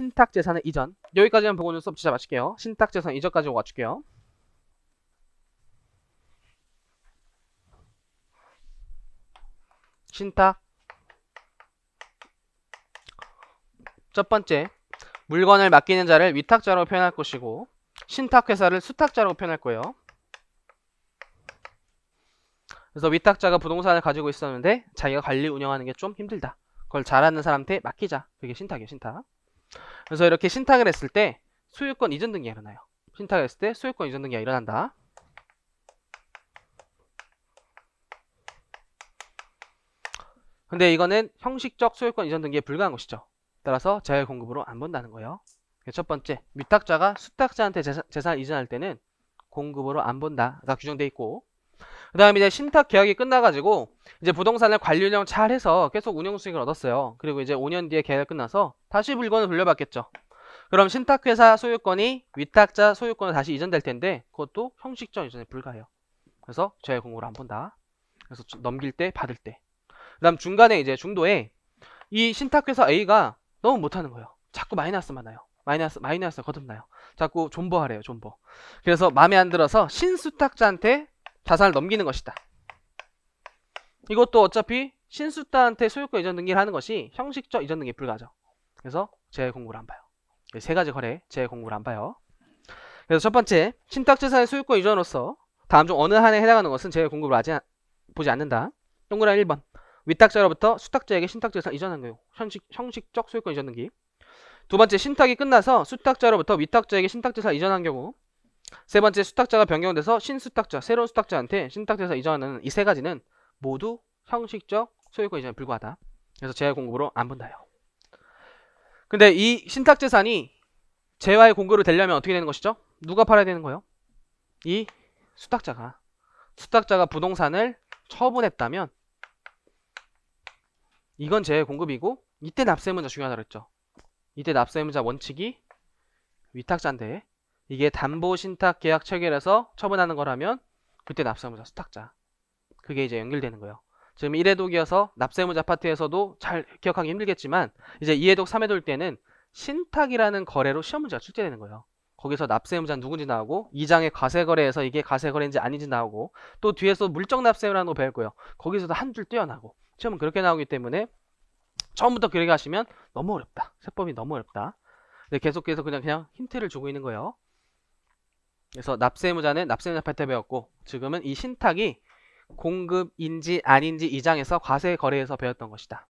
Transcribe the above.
신탁 재산의 이전 여기까지만 보고 있는 수업 진짜 마실게요 신탁 재산 이전까지 오고 맞게요 신탁 첫 번째, 물건을 맡기는 자를 위탁자로 표현할 것이고 신탁회사를 수탁자로 표현할 거예요. 그래서 위탁자가 부동산을 가지고 있었는데 자기가 관리 운영하는 게 좀 힘들다. 그걸 잘하는 사람한테 맡기자. 그게 신탁이에요, 신탁. 그래서 이렇게 신탁을 했을 때 소유권 이전 등기가 일어나요. 신탁을 했을 때 소유권 이전 등기가 일어난다. 근데 이거는 형식적 소유권 이전 등기에 불과한 것이죠. 따라서 재활 공급으로 안 본다는 거예요. 그러니까 첫 번째, 위탁자가 수탁자한테 재산, 재산을 이전할 때는 공급으로 안 본다가 규정돼 있고 그 다음에 이제 신탁 계약이 끝나가지고 이제 부동산을 관리 운영 잘 해서 계속 운영 수익을 얻었어요. 그리고 이제 5년 뒤에 계약 끝나서 다시 물건을 돌려받겠죠. 그럼 신탁회사 소유권이 위탁자 소유권으로 다시 이전될 텐데 그것도 형식적 이전에 불과해요. 그래서 저의 공고를 안 본다. 그래서 넘길 때 받을 때. 그 다음 중간에 이제 중도에 이 신탁회사 A가 너무 못하는 거예요. 자꾸 마이너스만 나요. 마이너스 마이너스 거듭나요. 자꾸 존버하래요. 존버. 그래서 마음에 안 들어서 신수탁자한테 자산을 넘기는 것이다. 이것도 어차피 신수따한테 소유권 이전 등기를 하는 것이 형식적 이전 등기 불가죠. 그래서 재공고를 안 봐요. 예, 세 가지 거래 재공고를 안 봐요. 그래서 첫 번째, 신탁재산의 소유권 이전으로서 다음 중 어느 한에 해당하는 것은 재공고를 하지 보지 않는다. 동그라미 1번. 위탁자로부터 수탁자에게 신탁재산 이전한 거우 형식, 형식적 소유권 이전 등기 두 번째 신탁이 끝나서 수탁자로부터 위탁자에게 신탁재산 이전한 경우 세 번째 수탁자가 변경돼서 신수탁자, 새로운 수탁자한테 신탁자에서 이전하는 이 세 가지는 모두 형식적 소유권 이전에 불과하다. 그래서 재화 공급으로 안 본다요. 근데 이 신탁 재산이 재화의 공급으로 되려면 어떻게 되는 것이죠? 누가 팔아야 되는 거예요? 이 수탁자가 수탁자가 부동산을 처분했다면 이건 재화 공급이고 이때 납세의무자 중요하다 그랬죠. 이때 납세의무자 원칙이 위탁자인데 이게 담보 신탁 계약 체결해서 처분하는 거라면 그때 납세의무자 수탁자 그게 이제 연결되는 거예요. 지금 1회독이어서 납세의무자 파트에서도 잘 기억하기 힘들겠지만 이제 2회독, 3회독일 때는 신탁이라는 거래로 시험 문제가 출제되는 거예요. 거기서 납세의무자는 누군지 나오고 이장의 과세거래에서 이게 과세거래인지 아닌지 나오고 또 뒤에서 물적 납세라는 거 배울 거예요. 거기서도 한 줄뛰어나고 시험은 그렇게 나오기 때문에 처음부터 그렇게 하시면 너무 어렵다. 세법이 너무 어렵다. 근데 계속해서 그냥 그냥 힌트를 주고 있는 거예요. 그래서 납세의무자는 납세의무자 할때 배웠고 지금은 이 신탁이 공급인지 아닌지 이장에서 과세 거래에서 배웠던 것이다.